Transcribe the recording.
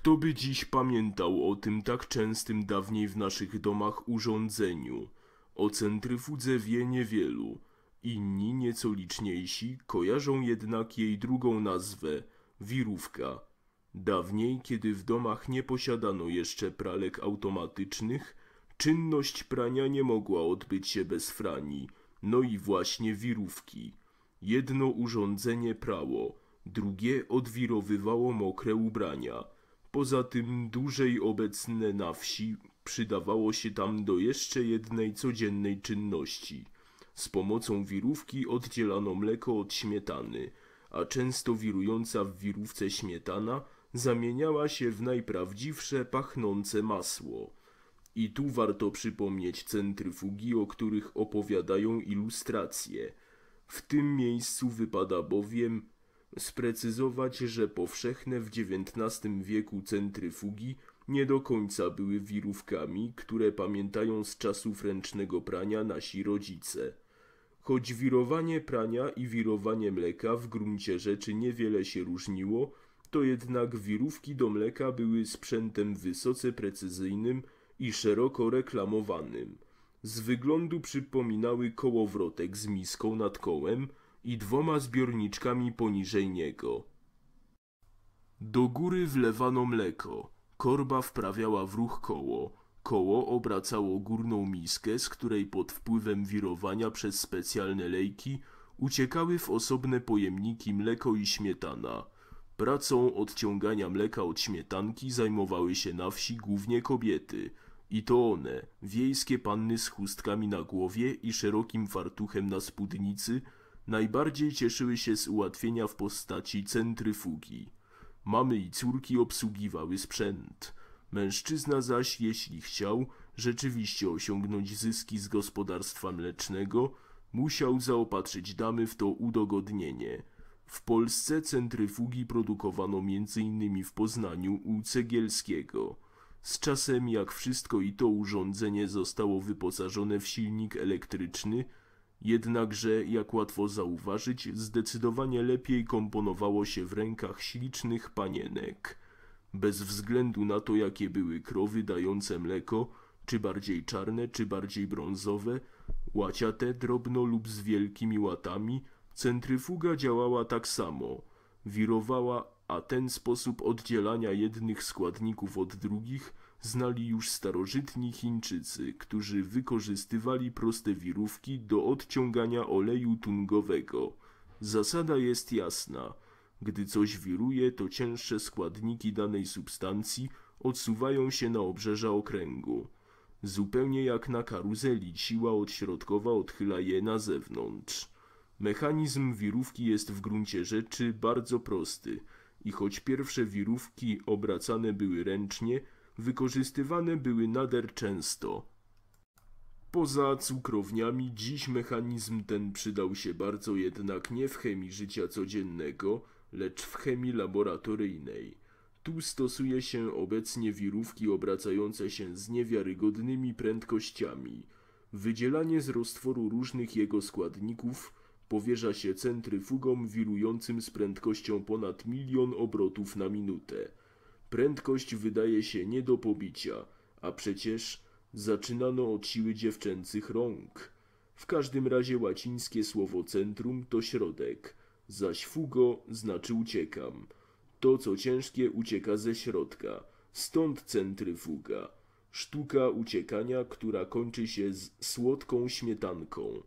Kto by dziś pamiętał o tym tak częstym dawniej w naszych domach urządzeniu? O centryfudze wie niewielu. Inni, nieco liczniejsi, kojarzą jednak jej drugą nazwę – wirówka. Dawniej, kiedy w domach nie posiadano jeszcze pralek automatycznych, czynność prania nie mogła odbyć się bez frani, no i właśnie wirówki. Jedno urządzenie prało, drugie odwirowywało mokre ubrania – Poza tym dłużej obecne na wsi przydawało się tam do jeszcze jednej codziennej czynności. Z pomocą wirówki oddzielano mleko od śmietany, a często wirująca w wirówce śmietana zamieniała się w najprawdziwsze pachnące masło. I tu warto przypomnieć centryfugi, o których opowiadają ilustracje. W tym miejscu wypada bowiem sprecyzować, że powszechne w XIX wieku centryfugi nie do końca były wirówkami, które pamiętają z czasów ręcznego prania nasi rodzice. Choć wirowanie prania i wirowanie mleka w gruncie rzeczy niewiele się różniło, to jednak wirówki do mleka były sprzętem wysoce precyzyjnym i szeroko reklamowanym. Z wyglądu przypominały kołowrotek z miską nad kołem – i dwoma zbiorniczkami poniżej niego. Do góry wlewano mleko, korba wprawiała w ruch koło, koło obracało górną miskę, z której pod wpływem wirowania przez specjalne lejki uciekały w osobne pojemniki mleko i śmietana. Pracą odciągania mleka od śmietanki zajmowały się na wsi głównie kobiety. I to one, wiejskie panny z chustkami na głowie i szerokim fartuchem na spódnicy, najbardziej cieszyły się z ułatwienia w postaci centryfugi. Mamy i córki obsługiwały sprzęt. Mężczyzna zaś, jeśli chciał rzeczywiście osiągnąć zyski z gospodarstwa mlecznego, musiał zaopatrzyć damy w to udogodnienie. W Polsce centryfugi produkowano m.in. w Poznaniu u Cegielskiego. Z czasem, jak wszystko i to urządzenie zostało wyposażone w silnik elektryczny, Jednakże, jak łatwo zauważyć, zdecydowanie lepiej komponowało się w rękach ślicznych panienek. Bez względu na to, jakie były krowy dające mleko, czy bardziej czarne, czy bardziej brązowe, łaciate, drobno lub z wielkimi łatami, centryfuga działała tak samo. Wirowała, a ten sposób oddzielania jednych składników od drugich – znali już starożytni Chińczycy, którzy wykorzystywali proste wirówki do odciągania oleju tungowego. Zasada jest jasna. Gdy coś wiruje, to cięższe składniki danej substancji odsuwają się na obrzeża okręgu. Zupełnie jak na karuzeli siła odśrodkowa odchyla je na zewnątrz. Mechanizm wirówki jest w gruncie rzeczy bardzo prosty i choć pierwsze wirówki obracane były ręcznie, wykorzystywane były nader często. Poza cukrowniami dziś mechanizm ten przydał się bardzo jednak nie w chemii życia codziennego, lecz w chemii laboratoryjnej. Tu stosuje się obecnie wirówki obracające się z niewiarygodnymi prędkościami. Wydzielanie z roztworu różnych jego składników powierza się centryfugom wirującym z prędkością ponad milion obrotów na minutę. Prędkość wydaje się nie do pobicia, a przecież zaczynano od siły dziewczęcych rąk. W każdym razie łacińskie słowo centrum to środek, zaś fugo znaczy uciekam. To, co ciężkie, ucieka ze środka, stąd centryfuga. Sztuka uciekania, która kończy się z słodką śmietanką.